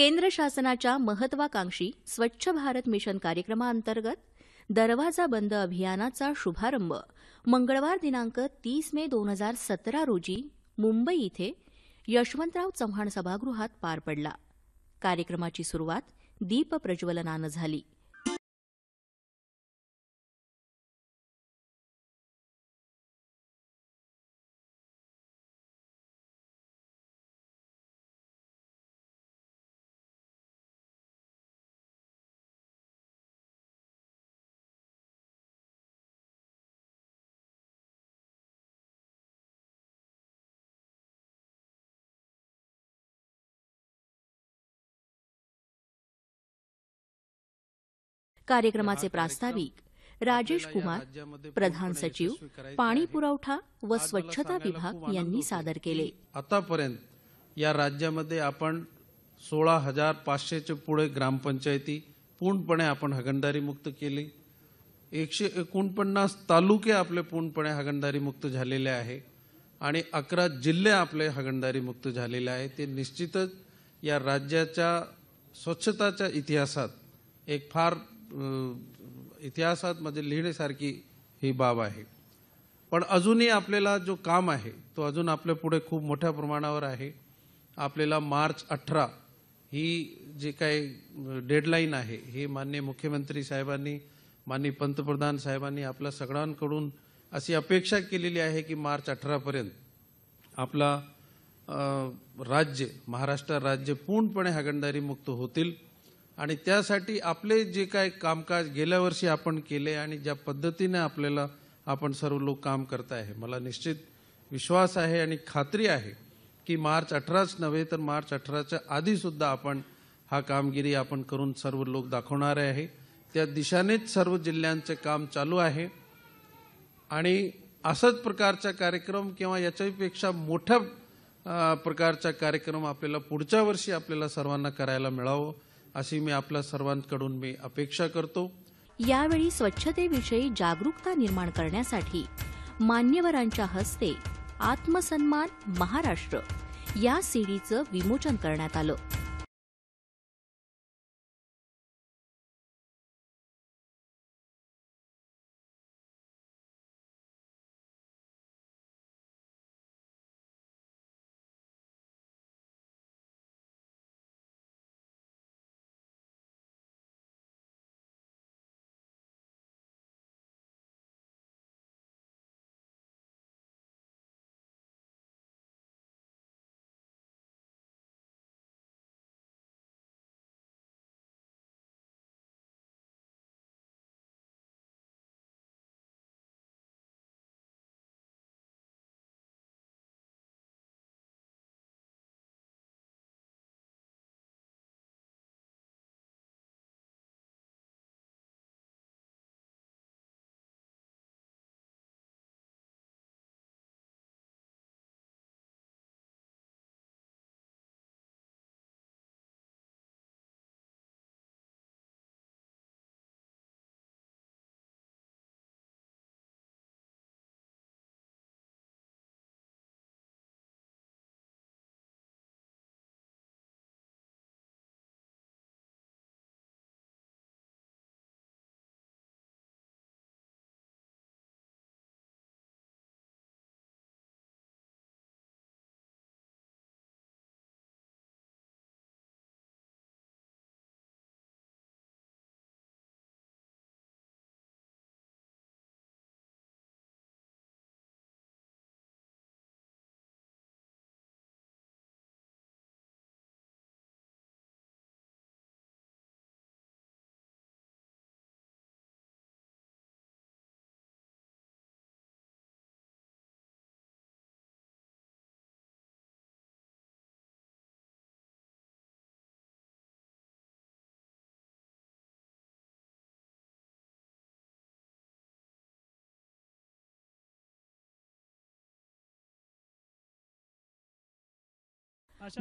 केंद्र शासनाच्या महत्वाकांक्षी स्वच्छ भारत मिशन कार्यक्रमाअंतर्गत दरवाजा बंद अभियानाचा शुभारंभ मंगळवार दिनांक तीस मे दोन हजार सतरा रोजी मुंबई इथे यशवंतराव चव्हाण सभागृहात पार पडला कार्यक्रमाची सुरुवात दीप प्रज्वलनानं झाली कार्यक्रमाचे प्रास्ताविक राजेश कुमार प्रधान सचिव पाणी पुरवठा व स्वच्छता विभाग यांनी सादर केले आतापर्यंत या राज्यामध्ये आपण सोळा हजार पाचशेच्या पुढे ग्रामपंचायती पूर्णपणे आपण हगणदारी मुक्त केली एकशे एकोणपन्नास तालुके आपले पूर्णपणे हगणदारी मुक्त झालेले आहे आणि अकरा जिल्हे आपले हगणदारी मुक्त झालेले आहे ते निश्चितच या राज्याच्या स्वच्छताच्या इतिहासात एक फार इतिहासात म्हणजे लिहिण्यासारखी ही बाब आहे पण अजूनही आपल्याला जो काम आहे तो अजून आपल्या पुढे खूप मोठ्या प्रमाणावर आहे आपल्याला मार्च अठरा ही जी काही डेडलाईन आहे हे मान्य मुख्यमंत्री साहेबांनी माननीय पंतप्रधान साहेबांनी आपल्या सगळ्यांकडून अशी अपेक्षा केलेली आहे की मार्च अठरापर्यंत आपला राज्य महाराष्ट्र राज्य पूर्णपणे हागणदारी मुक्त होतील आणि त्यासाठी आपले जे काय कामकाज गेल्या वर्षी आपण केले आणि ज्या पद्धतीने आपल्याला आपण सर्व लोक काम करत आहे मला निश्चित विश्वास आहे आणि खात्री आहे की मार्च अठराच नव्हे तर मार्च अठराच्या आधीसुद्धा आपण हा कामगिरी आपण करून सर्व लोक दाखवणार आहे त्या दिशानेच सर्व जिल्ह्यांचे काम चालू आहे आणि असंच प्रकारचा कार्यक्रम किंवा याच्यापेक्षा मोठ्या प्रकारचा कार्यक्रम आपल्याला पुढच्या वर्षी आपल्याला सर्वांना करायला मिळावं अशी मी आपल्या सर्वांकडून मी अपेक्षा करतो यावेळी स्वच्छतेविषयी जागरूकता निर्माण करण्यासाठी मान्यवरांच्या हस्ते आत्मसन्मान महाराष्ट्र या सीडीचं विमोचन करण्यात आलं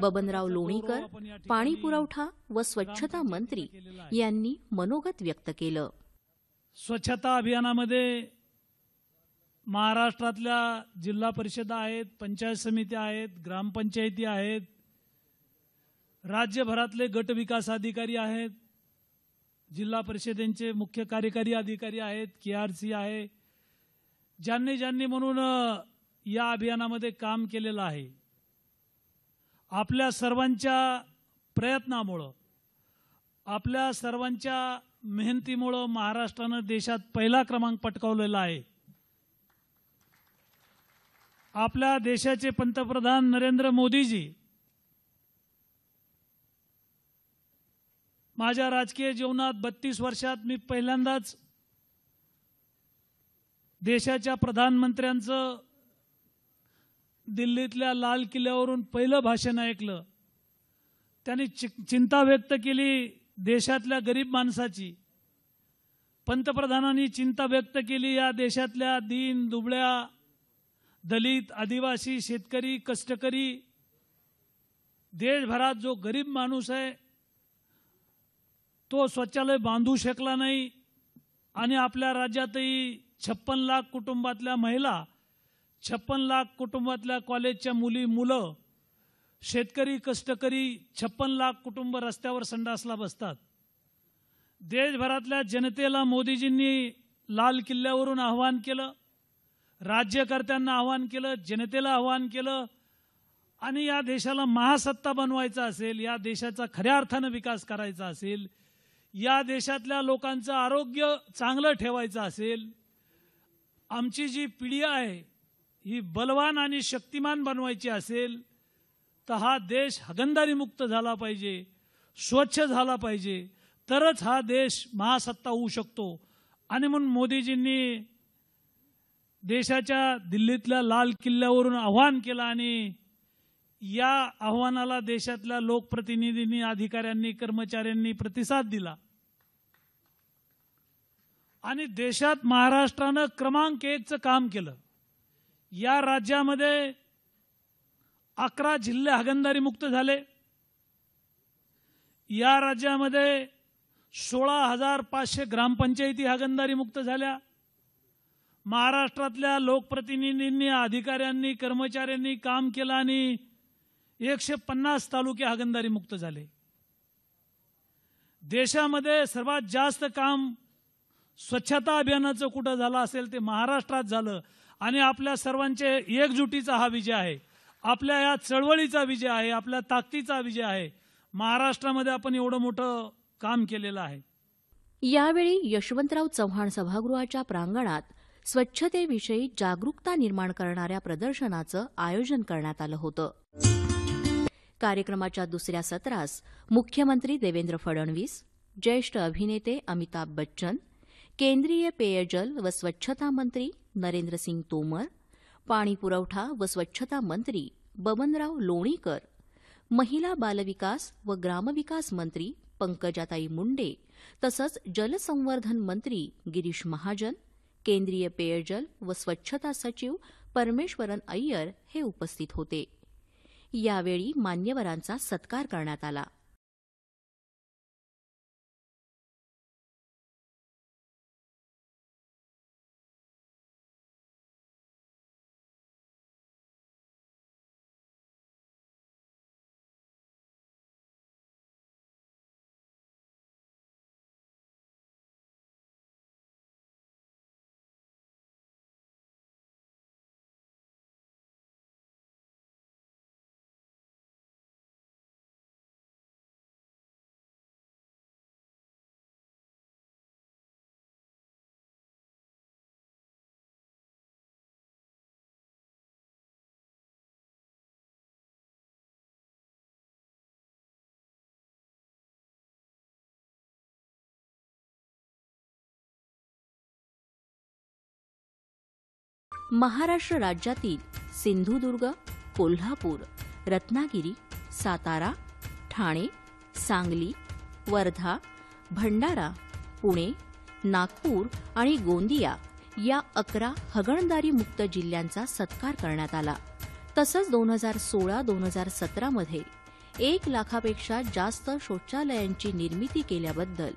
बबनराव लोणीकर पाणी पुरवठा व स्वच्छता मंत्री यांनी मनोगत व्यक्त केलं स्वच्छता अभियानामध्ये महाराष्ट्रातल्या जिल्हा परिषद आहेत पंचायत समित्या आहेत ग्रामपंचायती आहेत राज्यभरातले गट विकास अधिकारी आहेत जिल्हा परिषदेंचे मुख्य कार्यकारी अधिकारी आहेत के आर सी आहे ज्यांनी ज्यांनी म्हणून या अभियानामध्ये काम केलेलं आहे आपल्या सर्वांच्या प्रयत्नामुळं आपल्या सर्वांच्या मेहनतीमुळं महाराष्ट्रानं देशात पहिला क्रमांक पटकावलेला आहे आपल्या देशाचे पंतप्रधान नरेंद्र मोदीजी माझ्या राजकीय जीवनात बत्तीस वर्षात मी पहिल्यांदाच देशाच्या प्रधानमंत्र्यांचं दिल्लीतल्या लाल किल्ल्यावरून पहिलं भाषण ऐकलं त्यांनी चि चिंता व्यक्त केली देशातल्या गरीब माणसाची पंतप्रधानांनी चिंता व्यक्त केली या देशातल्या दीन दुबळ्या दलित आदिवासी शेतकरी कष्टकरी देशभरात जो गरीब माणूस आहे तो शौचालय बांधू शकला नाही आणि आपल्या राज्यातही छप्पन लाख कुटुंबातल्या महिला छप्पन लाख कुटुंबातल्या कॉलेजच्या मुली मुलं शेतकरी कष्टकरी छप्पन लाख कुटुंब रस्त्यावर संडासला बसतात देशभरातल्या जनतेला मोदीजींनी लाल किल्ल्यावरून आवाहन केलं राज्यकर्त्यांना आवाहन केलं जनतेला आवाहन केलं आणि या देशाला महासत्ता बनवायचं असेल या देशाचा खऱ्या अर्थानं विकास करायचा असेल या देशातल्या लोकांचं आरोग्य चांगलं ठेवायचं असेल आमची जी पिढी आहे ही बलवान आणि शक्तिमान बनवायची असेल तर हा देश हगंदारीमुक्त झाला पाहिजे स्वच्छ झाला पाहिजे तरच हा देश महासत्ता होऊ शकतो आणि म्हणून मोदीजींनी देशाच्या दिल्लीतल्या लाल किल्ल्यावरून आव्हान केलं आणि या आव्हानाला देशातल्या लोकप्रतिनिधींनी अधिकाऱ्यांनी कर्मचाऱ्यांनी प्रतिसाद दिला आणि देशात महाराष्ट्रानं क्रमांक एकचं काम केलं या राज्यामध्ये अकरा जिल्हे हगणदारी मुक्त झाले या राज्यामध्ये सोळा हजार पाचशे ग्रामपंचायती हगणदारी मुक्त झाल्या महाराष्ट्रातल्या लोकप्रतिनिधींनी अधिकाऱ्यांनी कर्मचाऱ्यांनी काम केलं आणि एकशे पन्नास तालुके हगणदारी मुक्त झाले देशामध्ये सर्वात जास्त काम स्वच्छता अभियानाचं कुठं झालं असेल ते महाराष्ट्रात झालं आणि आपल्या सर्वांचे एकजुटीचा हा विजय आहे आपल्या या चळवळीचा विजय आहे आपल्या ताकदीचा विजय आहे महाराष्ट्रामध्ये आपण एवढं मोठं काम केलेलं आहे यावेळी यशवंतराव चव्हाण सभागृहाच्या प्रांगणात स्वच्छतेविषयी जागरूकता निर्माण करणाऱ्या प्रदर्शनाचं आयोजन करण्यात आलं होतं कार्यक्रमाच्या दुसऱ्या सत्रास मुख्यमंत्री देवेंद्र फडणवीस ज्येष्ठ अभिनेते अमिताभ बच्चन केंद्रीय पेयजल व स्वच्छता मंत्री नरेंद्र नरेंद्रसिंग तोमर पाणी पुरवठा व स्वच्छता मंत्री बबनराव लोणीकर महिला बालविकास व ग्रामविकास मंत्री पंकजाताई मुंडे तसंच जलसंवर्धन मंत्री गिरीश महाजन केंद्रीय पेयजल व स्वच्छता सचिव परमेश्वरन अय्यर हे उपस्थित होते यावेळी मान्यवरांचा सत्कार करण्यात आला महाराष्ट्र राज्यातील सिंधुदुर्ग कोल्हापूर रत्नागिरी सातारा ठाणे सांगली वर्धा भंडारा पुणे नागपूर आणि गोंदिया या अकरा हगणदारीमुक्त जिल्ह्यांचा सत्कार करण्यात आला तसंच दोन हजार सोळा दोन हजार सतरामध्ये एक लाखापेक्षा जास्त शौचालयांची निर्मिती केल्याबद्दल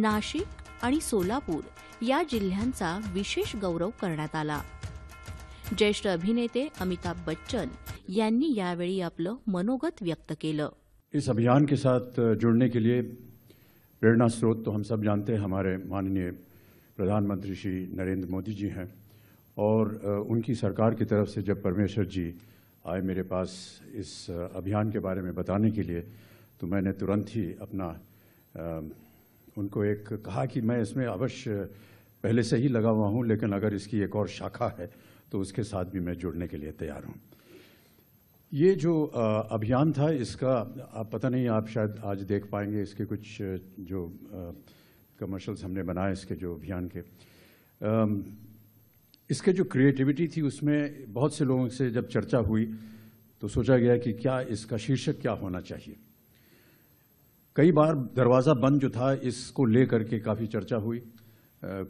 नाशिक आणि सोलापूर या जिल्ह्यांचा विशेष गौरव करण्यात आला ज्येष्ठ अभिनेते अमिताभ बच्चन यांनी यावेळी आपलं मनोगत व्यक्त केलं इस अभियान के साथ जुड़ने के लिए प्रेरणा स्रोत तो हम सब जानते हैं हमारे माननीय प्रधानमंत्री श्री नरेंद्र मोदी जी हैं और उनकी सरकार की तरफ से जब परमेश्वर जी आए मेरे पास इस अभियान के बारे में बताने के लिए तो मैंने तुरंत ही अपना उनको एक कहा कि मैं इसमें अवश्य पहले से ही लगा हुआ हूँ लेकिन अगर इसकी एक और शाखा है तो उसके साथ भी मैं जुड़ने के लिए तैयार हूँ ये जो अभियान था इसका आप पता नहीं आप शायद आज देख पाएंगे इसके कुछ जो कमर्शल्स हमने बनाए इसके जो अभियान के इसके जो क्रिएटिविटी थी उसमें बहुत से लोगों से जब चर्चा हुई तो सोचा गया कि क्या इसका शीर्षक क्या होना चाहिए कई बार दरवाज़ा बंद जो था इसको लेकर के काफ़ी चर्चा हुई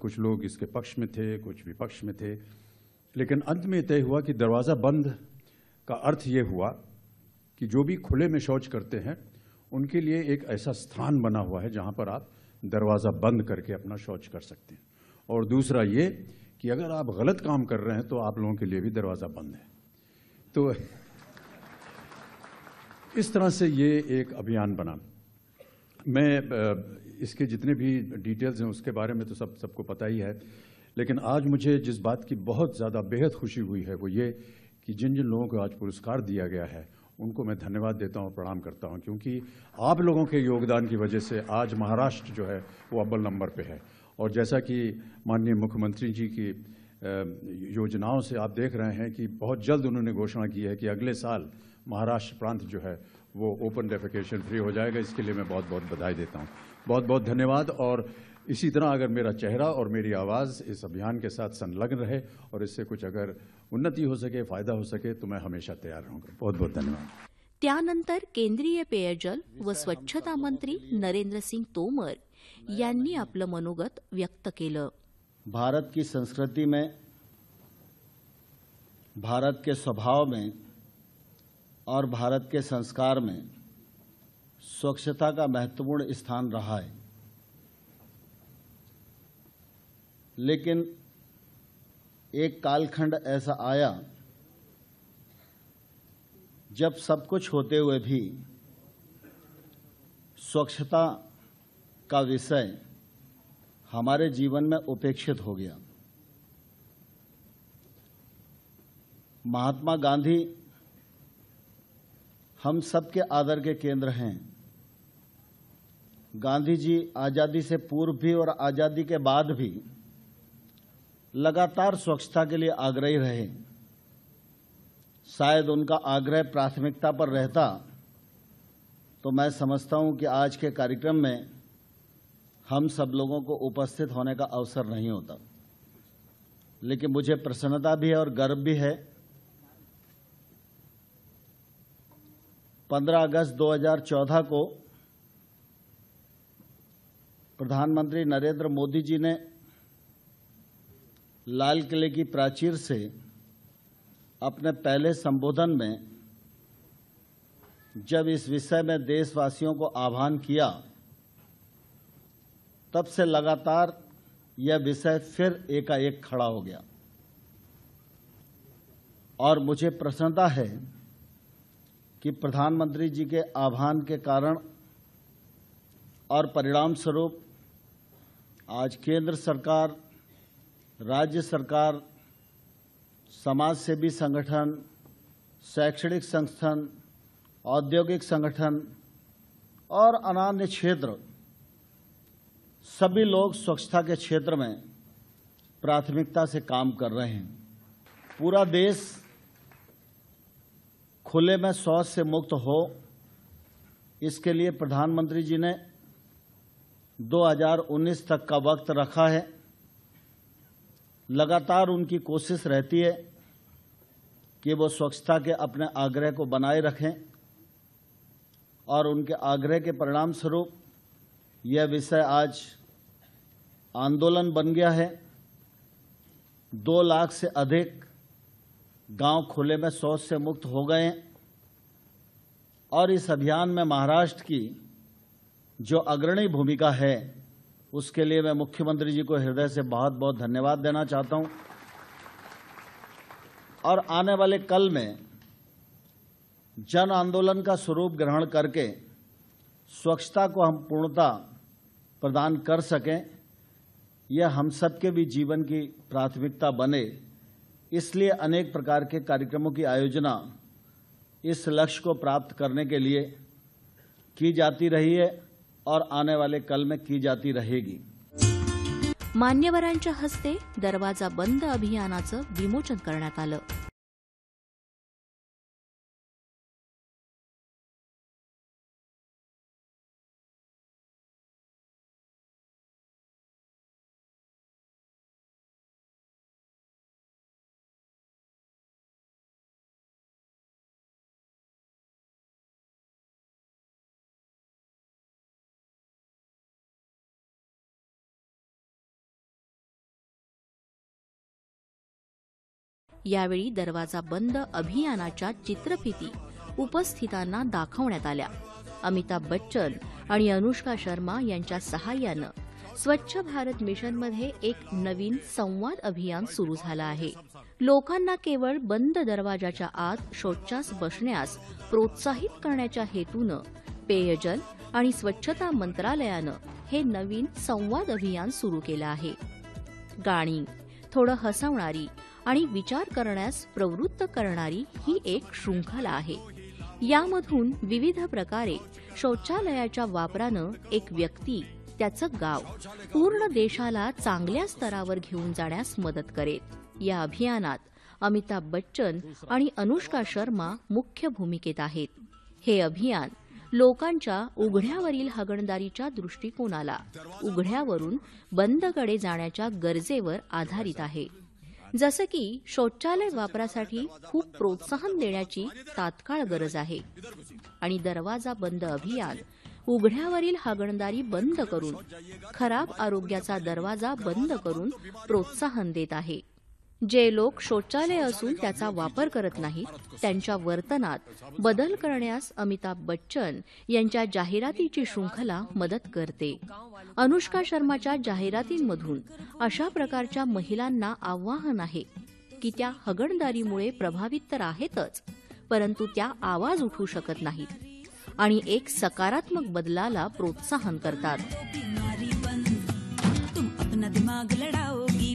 कुछ लोग इसके पक्ष में थे कुछ विपक्ष में थे लेकिन अंत में तय हुआ कि दरवाज़ा बंद का अर्थ ये हुआ कि जो भी खुले में शौच करते हैं उनके लिए एक ऐसा स्थान बना हुआ है जहाँ पर आप दरवाज़ा बंद करके अपना शौच कर सकते हैं और दूसरा ये कि अगर आप गलत काम कर रहे हैं तो आप लोगों के लिए भी दरवाज़ा बंद है तो इस तरह से ये एक अभियान बना मैं इसके जितने भी डिटेल्स हैं उसके बारे में तो सब सबको पता ही है लेकिन आज मुझे जिस बात की बहुत ज़्यादा बेहद खुशी हुई है वो ये कि जिन जिन लोगों को आज पुरस्कार दिया गया है उनको मैं धन्यवाद देता हूँ प्रणाम करता हूँ क्योंकि आप लोगों के योगदान की वजह से आज महाराष्ट्र जो है वो अव्वल नंबर पर है और जैसा कि माननीय मुख्यमंत्री जी की योजनाओं से आप देख रहे हैं कि बहुत जल्द उन्होंने घोषणा की है कि अगले साल महाराष्ट्र प्रांत जो है वो ओपन डेफिकेशन फ्री हो जाएगा इसके लिए मैं बहुत बहुत बधाई देता हूँ बहुत बहुत धन्यवाद और इसी तरह अगर मेरा चेहरा और मेरी आवाज़ इस अभियान के साथ संलग्न रहे और इससे कुछ अगर उन्नति हो सके फायदा हो सके तो मैं हमेशा तैयार रहूंगा बहुत बहुत धन्यवाद त्यानंतर केंद्रीय पेयजल व स्वच्छता मंत्री नरेंद्र सिंह तोमर यांनी आपलं मनोगत व्यक्त केलं भारत की संस्कृति में भारत के स्वभाव में और भारत के संस्कार में स्वच्छता का महत्वपूर्ण स्थान रहा है लेकिन एक कालखंड ऐसा आया जब सब कुछ होते हुए भी स्वच्छता का विषय हमारे जीवन में उपेक्षित हो गया महात्मा गांधी हम सबके आदर के केंद्र हैं गांधी जी आज़ादी से पूर्व भी और आज़ादी के बाद भी लगातार स्वच्छता के लिए आग्रही रहे शायद उनका आग्रह प्राथमिकता पर रहता तो मैं समझता हूं कि आज के कार्यक्रम में हम सब लोगों को उपस्थित होने का अवसर नहीं होता लेकिन मुझे प्रसन्नता भी है और गर्व भी है 15 अगस्त 2014 को प्रधानमंत्री नरेंद्र मोदी जी ने लाल किले की प्राचीर से अपने पहले संबोधन में जब इस विषय में देशवासियों को आह्वान किया तब से लगातार यह विषय फिर एकाएक खड़ा हो गया और मुझे प्रसन्नता है कि प्रधानमंत्री जी के आह्वान के कारण और परिणाम स्वरूप आज केंद्र सरकार राज्य सरकार समाज सेवी संगठन शैक्षणिक संस्थान औद्योगिक संगठन और अनान्य क्षेत्र सभी लोग स्वच्छता के क्षेत्र में प्राथमिकता से काम कर रहे हैं पूरा देश खुले में शौच से मुक्त हो इसके लिए प्रधानमंत्री जी ने 2019 तक का वक्त रखा है लगातार उनकी कोशिश रहती है कि वो स्वच्छता के अपने आग्रह को बनाए रखें और उनके आग्रह के परिणाम स्वरूप यह विषय आज आंदोलन बन गया है दो लाख से अधिक गांव खुले में शौच से मुक्त हो गए हैं और इस अभियान में महाराष्ट्र की जो अग्रणी भूमिका है उसके लिए मैं मुख्यमंत्री जी को हृदय से बहुत बहुत धन्यवाद देना चाहता हूं और आने वाले कल में जन आंदोलन का स्वरूप ग्रहण करके स्वच्छता को हम पूर्णता प्रदान कर सकें यह हम सबके भी जीवन की प्राथमिकता बने इसलिए अनेक प्रकार के कार्यक्रमों की आयोजना इस लक्ष्य को प्राप्त करने के लिए की जाती रही है और आने वाले कल में की जाती रहेगी मान्यवरांच्या हस्ते दरवाजा बंद अभियानाचं विमोचन करण्यात आलं यावेळी दरवाजा बंद अभियानाच्या चित्रफिती उपस्थितांना दाखवण्यात आल्या अमिताभ बच्चन आणि अनुष्का शर्मा यांच्या सहाय्यानं स्वच्छ भारत मिशनमध्ये एक नवीन संवाद अभियान सुरू झालं आहे लोकांना केवळ बंद दरवाजाच्या आत शौचास बसण्यास प्रोत्साहित करण्याच्या हेतूनं पेयजल आणि स्वच्छता मंत्रालयानं हे नवीन संवाद अभियान सुरू केलं आहे गाणी थोडं हसवणारी आणि विचार करण्यास प्रवृत्त करणारी ही एक शृंखला आहे यामधून विविध प्रकारे शौचालयाच्या वापरानं एक व्यक्ती त्याचं गाव पूर्ण देशाला चांगल्या स्तरावर घेऊन जाण्यास मदत करेल या अभियानात अमिताभ बच्चन आणि अनुष्का शर्मा मुख्य भूमिकेत आहेत हे अभियान लोकांच्या उघड्यावरील हगणदारीच्या दृष्टिकोनाला उघड्यावरून बंदकडे जाण्याच्या गरजेवर आधारित आहे जसं की शौचालय वापरासाठी खूप प्रोत्साहन देण्याची तात्काळ गरज आहे आणि दरवाजा बंद अभियान उघड्यावरील हागणदारी बंद करून खराब आरोग्याचा दरवाजा बंद करून प्रोत्साहन देत आहे जे लोक शौचालय असून त्याचा वापर करत नाहीत त्यांच्या वर्तनात बदल करण्यास अमिताभ बच्चन यांच्या जाहिरातीची शृंखला मदत करते अनुष्का शर्माच्या जाहिरातींमधून अशा प्रकारच्या महिलांना आव्हान आहे की त्या हगणदारीमुळे प्रभावित तर आहेतच परंतु त्या आवाज उठू शकत नाहीत आणि एक सकारात्मक बदलाला प्रोत्साहन करतात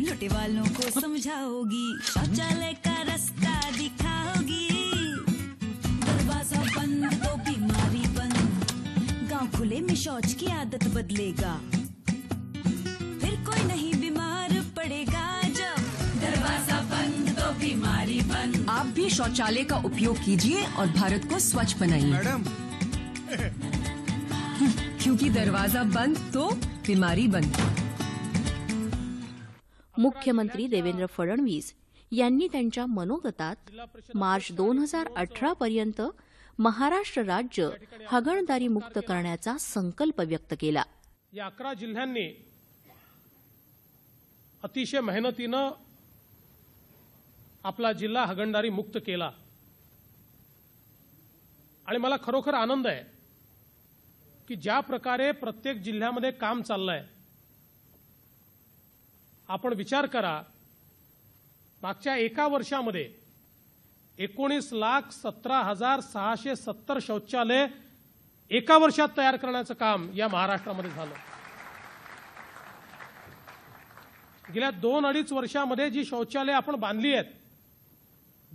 लुटे वालों को समझाओगी शौचालय का रास्ता दिखाओगी दरवाजा बंद तो बीमारी बंद गांव खुले में शौच की आदत बदलेगा फिर कोई नहीं बीमार पड़ेगा जब दरवाजा बंद तो बीमारी बंद आप भी शौचालय का उपयोग कीजिए और भारत को स्वच्छ बनाइए मैडम क्योंकि दरवाजा बंद तो बीमारी बंद मुख्यमंत्री देवेंद्र फडणवीस यांनी त्यांच्या मनोगतात मार्च दोन हजार अठरा पर्यंत महाराष्ट्र राज्य हगणदारी मुक्त करण्याचा संकल्प व्यक्त केला या अकरा जिल्ह्यांनी अतिशय मेहनतीनं आपला जिल्हा हगणदारी मुक्त केला आणि मला खरोखर आनंद आहे की ज्या प्रकारे प्रत्येक जिल्ह्यामध्ये काम चाललंय आपण विचार करा मागच्या एका वर्षामध्ये एकोणीस लाख सतरा हजार सहाशे सत्तर शौचालय एका वर्षात तयार करण्याचं काम या महाराष्ट्रामध्ये झालं गेल्या दोन अडीच वर्षामध्ये जी शौचालय आपण बांधली आहेत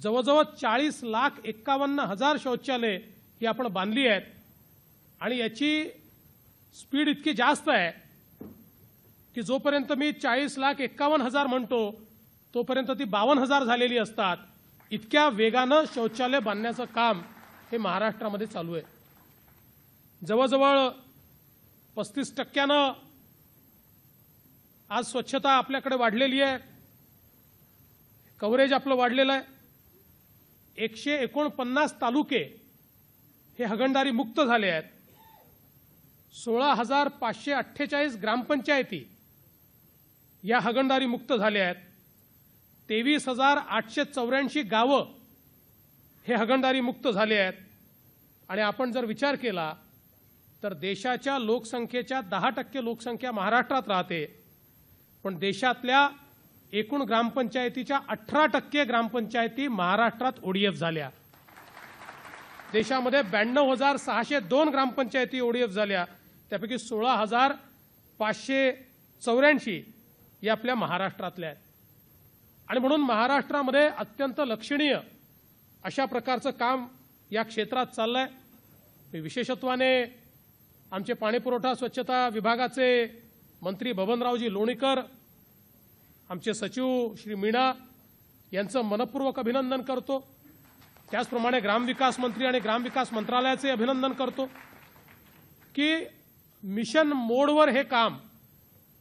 जवळजवळ चाळीस लाख एक्कावन्न हजार शौचालय ही आपण बांधली आहेत आणि याची स्पीड इतकी जास्त आहे की जोपर्यंत मी चाळीस लाख एक्कावन्न हजार म्हणतो तोपर्यंत ती बावन्न हजार झालेली असतात इतक्या वेगानं शौचालय बांधण्याचं काम हे महाराष्ट्रामध्ये चालू आहे जवळजवळ पस्तीस टक्क्यानं आज स्वच्छता आपल्याकडे वाढलेली आहे कव्हरेज आपलं वाढलेलं आहे एकशे एकोणपन्नास तालुके हे हगणदारी मुक्त झाले आहेत सोळा हजार पाचशे अठ्ठेचाळीस ग्रामपंचायती या हगणदारी मुक्त झाल्या आहेत तेवीस हजार आठशे चौऱ्याऐंशी गावं हे हगणदारी मुक्त झाले आहेत आणि आपण जर विचार केला तर देशाच्या लोकसंख्येच्या दहा टक्के लोकसंख्या महाराष्ट्रात राहते पण देशातल्या एकूण ग्रामपंचायतीच्या अठरा टक्के ग्रामपंचायती महाराष्ट्रात ओडीएफ झाल्या देशामध्ये ब्याण्णव हजार सहाशे दोन ग्रामपंचायती ओडीएफ झाल्या त्यापैकी सोळा हजार पाचशे चौऱ्याऐंशी या आपल्या महाराष्ट्रातल्या आहेत आणि म्हणून महाराष्ट्रामध्ये अत्यंत लक्षणीय अशा प्रकारचं काम या क्षेत्रात चाललंय मी विशेषत्वाने आमचे पाणीपुरवठा स्वच्छता विभागाचे मंत्री बबनरावजी लोणीकर आमचे सचिव श्री मीणा यांचं मनपूर्वक अभिनंदन करतो त्याचप्रमाणे ग्रामविकास मंत्री आणि ग्रामविकास मंत्रालयाचे अभिनंदन करतो की मिशन मोडवर हे काम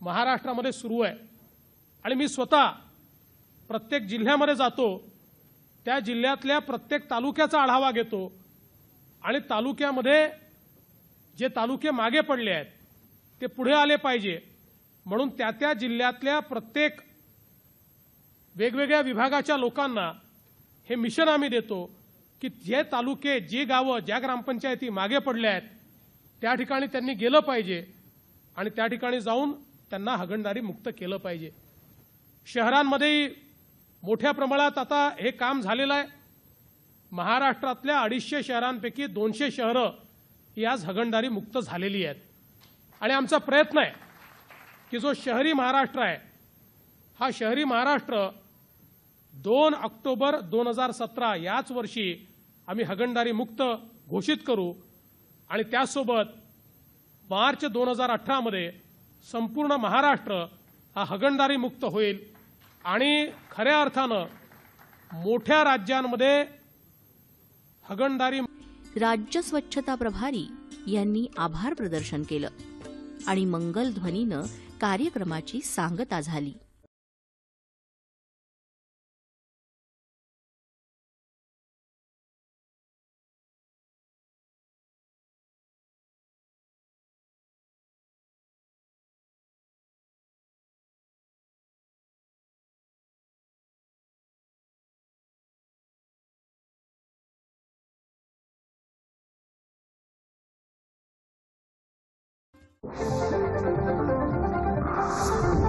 महाराष्ट्रामध्ये सुरू आहे आणि मी स्वतः प्रत्येक जिल्ह्यामध्ये जातो त्या जिल्ह्यातल्या प्रत्येक तालुक्याचा आढावा घेतो आणि तालुक्यामध्ये जे तालुके मागे पडले आहेत ते पुढे आले पाहिजे म्हणून त्या त्या जिल्ह्यातल्या प्रत्येक वेगवेगळ्या विभागाच्या लोकांना हे मिशन आम्ही देतो की जे तालुके जी गावं ज्या ग्रामपंचायती मागे पडल्या आहेत त्या ठिकाणी त्यांनी गेलं पाहिजे आणि त्या ठिकाणी जाऊन त्यांना हगणदारी मुक्त केलं पाहिजे शहरांमध्येही मोठ्या प्रमाणात आता हे काम झालेलं आहे महाराष्ट्रातल्या अडीचशे शहरांपैकी दोनशे शहरं ही आज हगणदारी मुक्त झालेली आहेत आणि आमचा प्रयत्न आहे की जो शहरी महाराष्ट्र आहे हा शहरी महाराष्ट्र दोन ऑक्टोबर दोन हजार सतरा याच वर्षी आम्ही हगणदारी मुक्त घोषित करू आणि त्यासोबत मार्च दोन हजार अठरामध्ये संपूर्ण महाराष्ट्र हा हगणदारी मुक्त होईल आणि खऱ्या अर्थानं मोठ्या राज्यांमध्ये हगणदारी राज्य स्वच्छता प्रभारी यांनी आभार प्रदर्शन केलं आणि ध्वनीनं कार्यक्रमाची सांगता झाली oh, you.